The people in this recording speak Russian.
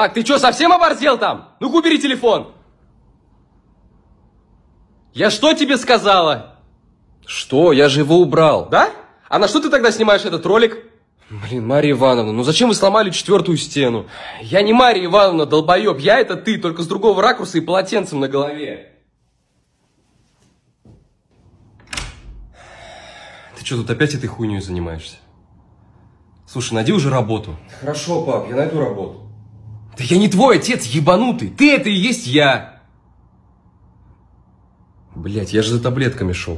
Так, ты что, совсем оборзел там? Ну-ка, убери телефон. Я что тебе сказала? Что? Я же его убрал. Да? А на что ты тогда снимаешь этот ролик? Блин, Мария Ивановна, ну зачем вы сломали четвертую стену? Я не Мария Ивановна, долбоеб, я это ты, только с другого ракурса и полотенцем на голове. Ты что, тут опять этой хуйней занимаешься? Слушай, найди уже работу. Хорошо, пап, я найду работу. Да я не твой отец, ебанутый. Ты это и есть я. Блять, я же за таблетками шел.